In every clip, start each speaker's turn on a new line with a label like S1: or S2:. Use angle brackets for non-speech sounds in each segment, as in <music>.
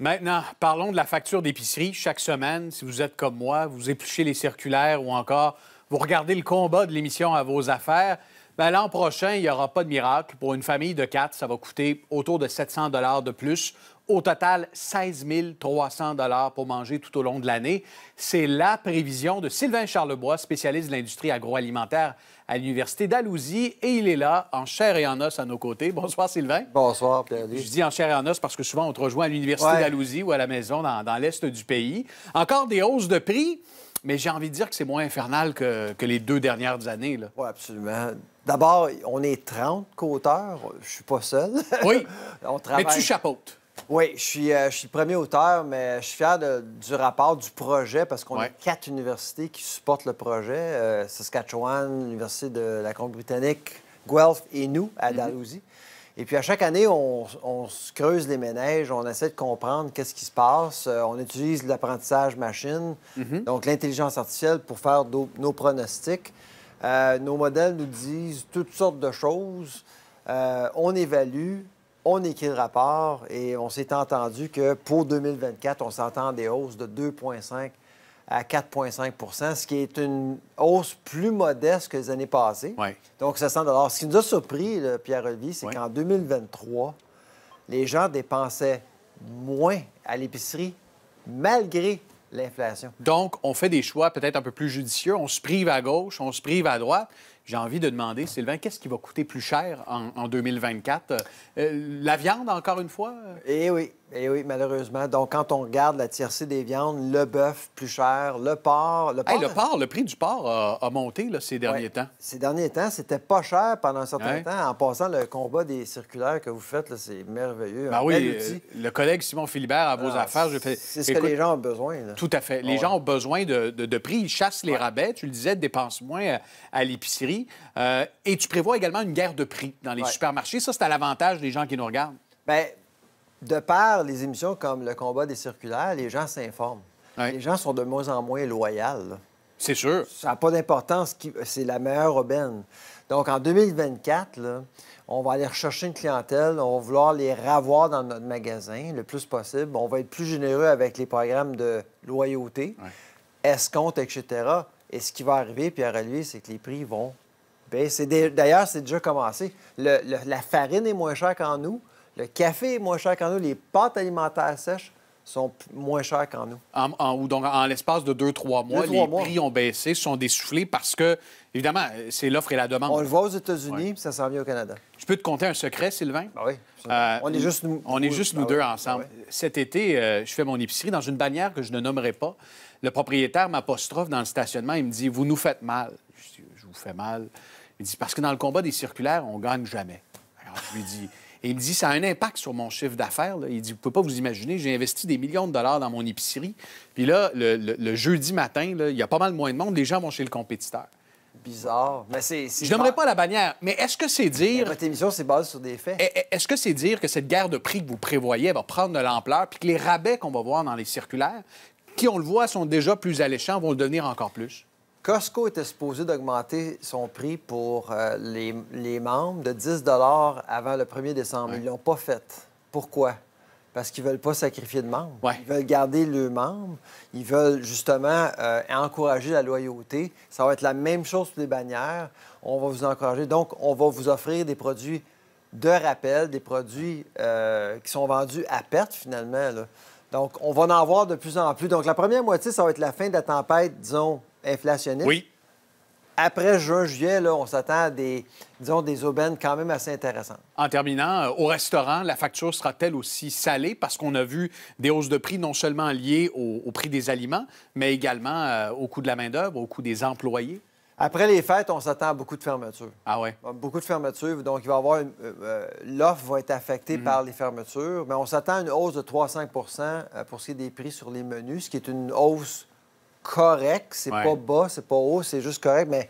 S1: Maintenant, parlons de la facture d'épicerie. Chaque semaine, si vous êtes comme moi, vous épluchez les circulaires ou encore vous regardez le combat de l'émission à vos affaires. Ben, l'an prochain, il n'y aura pas de miracle. Pour une famille de quatre, ça va coûter autour de 700 dollars de plus. Au total, 16 300 dollars pour manger tout au long de l'année. C'est la prévision de Sylvain Charlebois, spécialiste de l'industrie agroalimentaire à l'Université d'Alousie. Et il est là, en chair et en os, à nos côtés. Bonsoir, Sylvain. Bonsoir, pierre Je dis en chair et en os parce que souvent, on te rejoint à l'Université d'Alousie ou à la maison dans l'Est du pays. Encore des hausses de prix. Mais j'ai envie de dire que c'est
S2: moins infernal que, les deux dernières années. Oui, absolument. D'abord, on est 30 co-auteurs. Je suis pas seul. <laughs> Oui. on travaille... Mais tu chapeautes. Oui, euh, je suis, le premier auteur, mais je suis fier du rapport, du projet, parce qu'on a quatre universités qui supportent le projet. Euh, Saskatchewan, l'Université de la Colombie-Britannique, Guelph et nous, à mm-hmm. Dalhousie. Et puis à chaque année, on, se creuse les ménages, on essaie de comprendre qu'est-ce qui se passe. Euh, on utilise l'apprentissage machine, mhm. donc l'intelligence artificielle pour faire nos pronostics. Euh, nos modèles nous disent toutes sortes de choses. Euh, on évalue, on écrit le rapport et on s'est entendu que pour 2024, on s'entend des hausses de 2,5 à 4,5 ce qui est une hausse plus modeste que les années passées. Donc, Alors Ce qui nous a surpris, Pierre-Olivier, c'est qu'en 2023, les gens dépensaient moins à l'épicerie malgré l'inflation. Donc, on fait des choix peut-être un peu plus
S1: judicieux. On se prive à gauche, on se prive à droite. J'ai envie de demander, Sylvain, qu'est-ce qui va coûter plus cher
S2: en, 2024? Euh, la viande, encore une fois? Eh oui, eh oui, malheureusement. Donc, quand on regarde la tiercée des viandes, le bœuf plus cher, le porc... Le porc, le, prix du porc a, monté ces derniers temps. Ces derniers temps, c'était pas cher pendant un certain temps. En passant, le combat des circulaires que vous faites, c'est merveilleux. ah oui, euh, le collègue Simon Philibert
S1: à vos ah, affaires, C'est ce que les gens
S2: ont besoin. Tout à fait. Les gens
S1: ont besoin de, prix. Ils chassent les rabais. Tu le disais, dépense moins à l'épicerie euh, et tu prévois également une guerre de prix dans les supermarchés. Ça, c'est à l'avantage des gens qui nous regardent.
S2: Bien, de par les émissions comme Le combat des circulaires, les gens s'informent. Les gens sont de moins en moins loyaux. C'est sûr. Ça n'a pas d'importance. C'est la meilleure aubaine. Donc, en 2024, on va aller rechercher une clientèle, on va vouloir les ravoir dans notre magasin le plus possible. On va être plus généreux avec les programmes de loyauté, escompte, etc. Et ce qui va arriver, pierre lui, c'est que les prix vont baisser. D'ailleurs, c'est déjà commencé. Le, la farine est moins chère qu'en nous, le café est moins cher qu'en nous, les pâtes alimentaires sèches sont moins chers qu'en nous.
S1: En, donc, en l'espace de deux, trois mois, les prix ont baissé, sont dessoufflés parce que, évidemment, c'est l'offre et la demande. On le voit
S2: aux États-Unis, puis ça s'en vient au Canada.
S1: Je peux te conter un secret, Sylvain? Ben oui. Euh, on est juste nous, on est juste nous ben deux ensemble. Ben Cet été, euh, je fais mon épicerie dans une bannière que je ne nommerai pas. Le propriétaire m'apostrophe dans le stationnement. Il me dit, vous nous faites mal. Je je vous fais mal. Il dit, parce que dans le combat des circulaires, on gagne jamais. Alors, je lui dis il me dit, ça a un impact sur mon chiffre d'affaires. Il dit, vous pouvez pas vous imaginer, j'ai investi des millions de dollars dans mon épicerie. Puis là, le, jeudi matin, il y a pas mal moins de monde. Les gens vont chez le compétiteur.
S2: Bizarre. Mais Je n'aimerais pas la bannière, mais est-ce que c'est dire. Votre émission, c'est basé sur des faits.
S1: Eh, eh, est-ce que c'est dire que cette guerre de prix que vous prévoyez va prendre de l'ampleur, puis que les rabais qu'on va voir dans les circulaires, qui, on le voit, sont déjà plus alléchants, vont le devenir encore plus?
S2: Costco était supposé d'augmenter son prix pour euh, les, membres de 10 avant le 1er décembre. Ils ne l'ont pas fait. Pourquoi? Parce qu'ils ne veulent pas sacrifier de membres. Ils veulent garder le membre. Ils veulent justement euh, encourager la loyauté. Ça va être la même chose pour les bannières. On va vous encourager. Donc, on va vous offrir des produits de rappel, des produits euh, qui sont vendus à perte finalement. Donc, on va en avoir de plus en plus. Donc, la première moitié, ça va être la fin de la tempête, disons, inflationniste. Oui. Après juin, juillet, on s'attend à des, disons, des aubaines quand même assez intéressantes.
S1: En terminant, euh, au restaurant, la facture sera-t-elle aussi salée parce qu'on a vu des hausses de prix non seulement liées au, prix des aliments, mais également euh, au coût de la main-d'œuvre, au coût
S2: des employés? Après les fêtes, on s'attend à beaucoup de fermetures. Ah ouais. Euh, beaucoup de fermetures. Donc, il va avoir l'offre va être affectée mhm. par les fermetures, mais on s'attend à une hausse de 3-5 pour ce qui est des prix sur les menus, ce qui est une hausse correct. C'est pas bas, c'est pas haut, c'est juste correct. Mais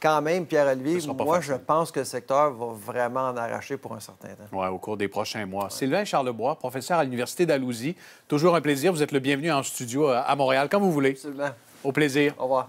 S2: quand même, Pierre-Olivier, moi, je pense que le secteur va vraiment en arracher pour un certain temps.
S1: Oui, au cours des prochains mois. Sylvain Charlebois, professeur à l'Université d'Alousie. Toujours un plaisir. Vous êtes le bienvenu en studio euh, à Montréal, quand vous voulez. Absolument. Au plaisir. Au revoir.